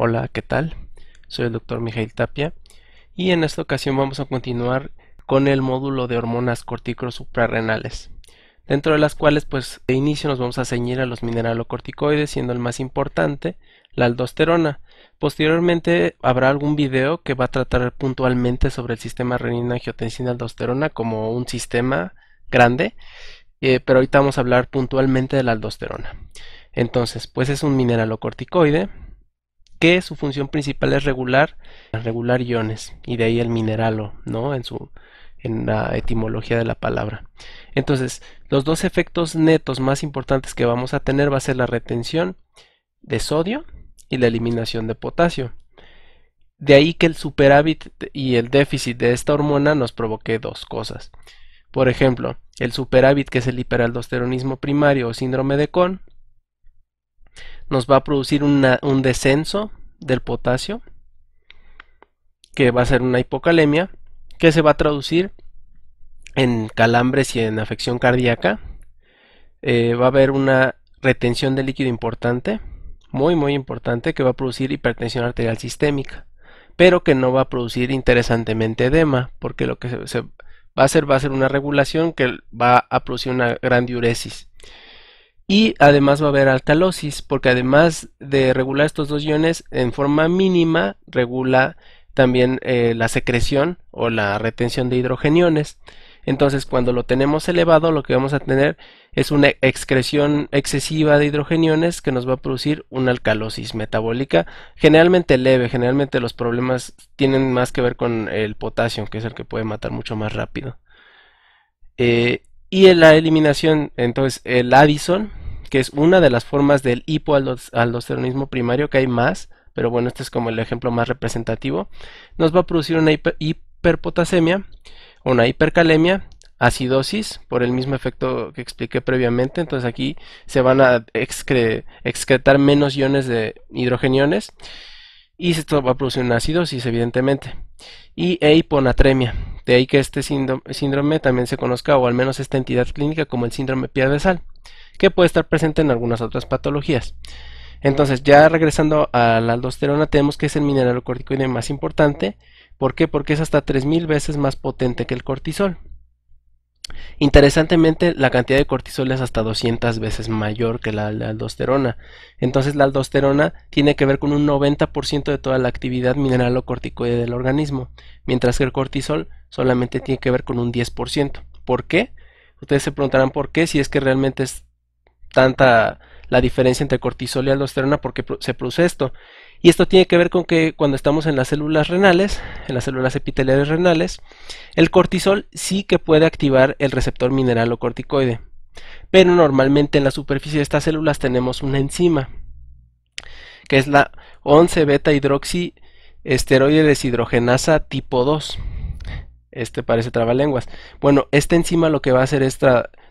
Hola, ¿qué tal? Soy el doctor Mijail Tapia y en esta ocasión vamos a continuar con el módulo de hormonas corticosuprarrenales, dentro de las cuales pues de inicio nos vamos a ceñir a los mineralocorticoides siendo el más importante la aldosterona. Posteriormente habrá algún video que va a tratar puntualmente sobre el sistema renina angiotensina aldosterona como un sistema grande, eh, pero ahorita vamos a hablar puntualmente de la aldosterona. Entonces, pues es un mineralocorticoide que su función principal es regular, regular iones, y de ahí el mineralo, ¿no? En su en la etimología de la palabra. Entonces, los dos efectos netos más importantes que vamos a tener va a ser la retención de sodio y la eliminación de potasio. De ahí que el superávit y el déficit de esta hormona nos provoque dos cosas. Por ejemplo, el superávit que es el hiperaldosteronismo primario o síndrome de Kohn nos va a producir un descenso del potasio, que va a ser una hipocalemia, que se va a traducir en calambres y en afección cardíaca. Eh, va a haber una retención de líquido importante, muy muy importante, que va a producir hipertensión arterial sistémica, pero que no va a producir interesantemente edema, porque lo que va a hacer va a ser una regulación que va a producir una gran diuresis. Y además va a haber alcalosis, porque además de regular estos dos iones, en forma mínima regula también eh, la secreción o la retención de hidrogeniones. Entonces, cuando lo tenemos elevado, lo que vamos a tener es una excreción excesiva de hidrogeniones que nos va a producir una alcalosis metabólica, generalmente leve, generalmente los problemas tienen más que ver con el potasio, que es el que puede matar mucho más rápido. Eh, y en la eliminación, entonces el Addison que es una de las formas del hipoaldosteronismo primario, que hay más, pero bueno, este es como el ejemplo más representativo, nos va a producir una hiperpotasemia, una hipercalemia, acidosis, por el mismo efecto que expliqué previamente, entonces aquí se van a excretar menos iones de hidrogeniones, y esto va a producir una acidosis, evidentemente, y e hiponatremia, de ahí que este síndrome, también se conozca, o al menos esta entidad clínica, como el síndrome piedra de sal que puede estar presente en algunas otras patologías. Entonces, ya regresando a la aldosterona, tenemos que es el mineralocorticoide más importante. ¿Por qué? Porque es hasta 3000 veces más potente que el cortisol. Interesantemente, la cantidad de cortisol es hasta 200 veces mayor que la, la aldosterona. Entonces, la aldosterona tiene que ver con un 90% de toda la actividad mineralocorticoide del organismo, mientras que el cortisol solamente tiene que ver con un 10%. ¿Por qué? Ustedes se preguntarán por qué, si es que realmente es tanta la diferencia entre cortisol y aldosterona porque se produce esto. Y esto tiene que ver con que cuando estamos en las células renales, en las células epiteliales renales, el cortisol sí que puede activar el receptor mineral o corticoide. Pero normalmente en la superficie de estas células tenemos una enzima, que es la 11 beta hidroxiesteroide deshidrogenasa tipo 2. Este parece trabalenguas. Bueno, esta enzima lo que va a hacer es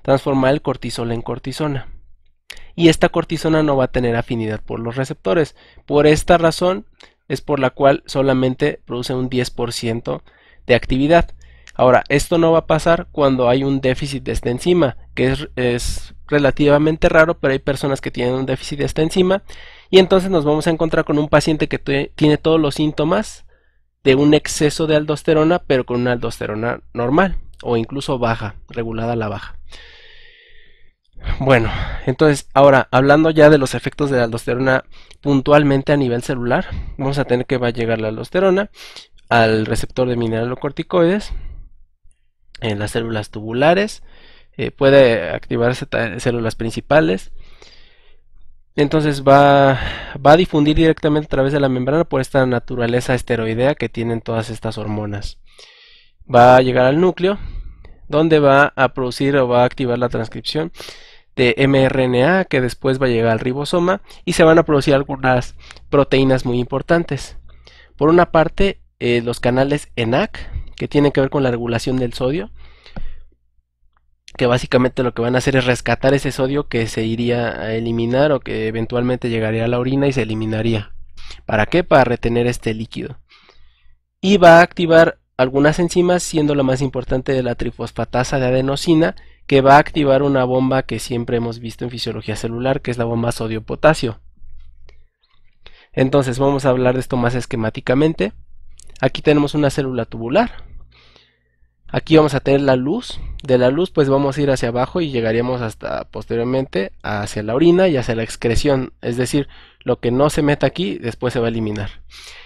transformar el cortisol en cortisona y esta cortisona no va a tener afinidad por los receptores. Por esta razón es por la cual solamente produce un 10% de actividad. Ahora, esto no va a pasar cuando hay un déficit de esta enzima, que es, es relativamente raro, pero hay personas que tienen un déficit de esta enzima y entonces nos vamos a encontrar con un paciente que tiene todos los síntomas de un exceso de aldosterona, pero con una aldosterona normal o incluso baja, regulada a la baja. Bueno, entonces ahora hablando ya de los efectos de la aldosterona puntualmente a nivel celular, vamos a tener que va a llegar la aldosterona al receptor de mineralocorticoides en las células tubulares, eh, puede activar células principales, entonces va, va, a difundir directamente a través de la membrana por esta naturaleza esteroidea que tienen todas estas hormonas. Va a llegar al núcleo, donde va a producir o va a activar la transcripción de mRNA que después va a llegar al ribosoma y se van a producir algunas proteínas muy importantes. Por una parte, eh, los canales ENAC, que tienen que ver con la regulación del sodio, que básicamente lo que van a hacer es rescatar ese sodio que se iría a eliminar o que eventualmente llegaría a la orina y se eliminaría. ¿Para qué? Para retener este líquido. Y va a activar algunas enzimas, siendo la más importante de la trifosfatasa de adenosina, que va a activar una bomba que siempre hemos visto en fisiología celular, que es la bomba sodio-potasio. Entonces vamos a hablar de esto más esquemáticamente. Aquí tenemos una célula tubular. Aquí vamos a tener la luz. De la luz pues vamos a ir hacia abajo y llegaríamos hasta posteriormente hacia la orina y hacia la excreción. Es decir, lo que no se meta aquí después se va a eliminar.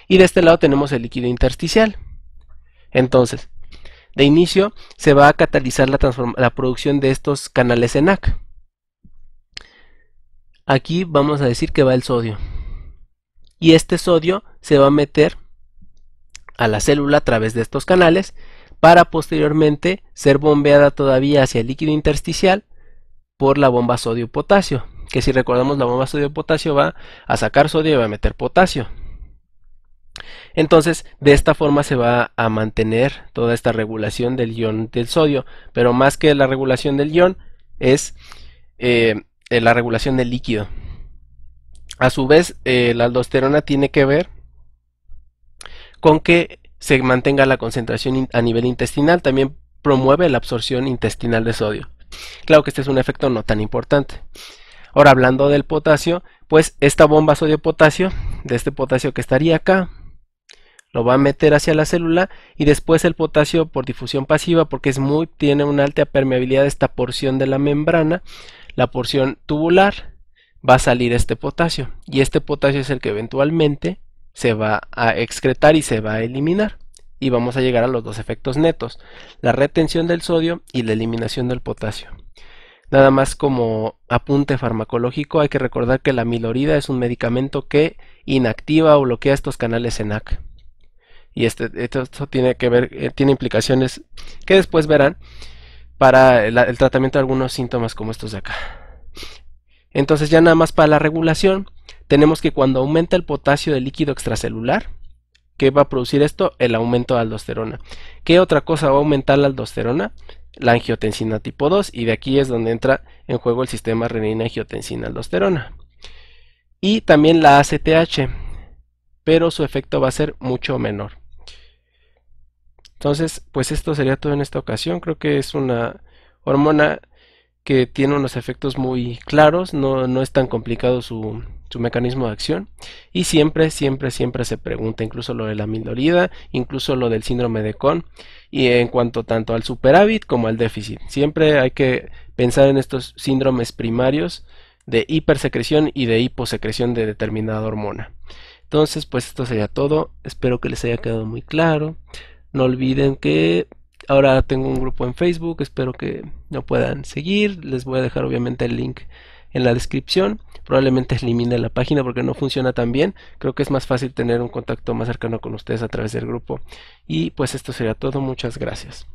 Y de este lado tenemos el líquido intersticial. Entonces, de inicio se va a catalizar la, producción de estos canales en AC. Aquí vamos a decir que va el sodio. Y este sodio se va a meter a la célula a través de estos canales para posteriormente ser bombeada todavía hacia el líquido intersticial por la bomba sodio-potasio. Que si recordamos la bomba sodio-potasio va a sacar sodio y va a meter potasio. Entonces, de esta forma se va a mantener toda esta regulación del ion del sodio, pero más que la regulación del ion es eh, eh, la regulación del líquido. A su vez, eh, la aldosterona tiene que ver con que se mantenga la concentración a nivel intestinal, también promueve la absorción intestinal de sodio. Claro que este es un efecto no tan importante. Ahora, hablando del potasio, pues esta bomba sodio-potasio, de este potasio que estaría acá, lo va a meter hacia la célula y después el potasio por difusión pasiva porque es muy tiene una alta permeabilidad esta porción de la membrana, la porción tubular va a salir este potasio y este potasio es el que eventualmente se va a excretar y se va a eliminar y vamos a llegar a los dos efectos netos, la retención del sodio y la eliminación del potasio. Nada más como apunte farmacológico, hay que recordar que la milorida es un medicamento que inactiva o bloquea estos canales AC y este, esto, tiene que ver, eh, tiene implicaciones que después verán para el, el, tratamiento de algunos síntomas como estos de acá. Entonces ya nada más para la regulación tenemos que cuando aumenta el potasio del líquido extracelular, ¿qué va a producir esto? El aumento de aldosterona. ¿Qué otra cosa va a aumentar la aldosterona? La angiotensina tipo 2 y de aquí es donde entra en juego el sistema renina-angiotensina-aldosterona. Y también la ACTH, pero su efecto va a ser mucho menor. Entonces, pues esto sería todo en esta ocasión. Creo que es una hormona que tiene unos efectos muy claros, no, es tan complicado su, su, mecanismo de acción y siempre, siempre, siempre se pregunta, incluso lo de la amilorida, incluso lo del síndrome de Kohn y en cuanto tanto al superávit como al déficit. Siempre hay que pensar en estos síndromes primarios de hipersecreción y de hiposecreción de determinada hormona. Entonces, pues esto sería todo. Espero que les haya quedado muy claro. No olviden que ahora tengo un grupo en Facebook, espero que no puedan seguir. Les voy a dejar obviamente el link en la descripción. Probablemente elimine la página porque no funciona tan bien. Creo que es más fácil tener un contacto más cercano con ustedes a través del grupo. Y pues esto sería todo. Muchas gracias.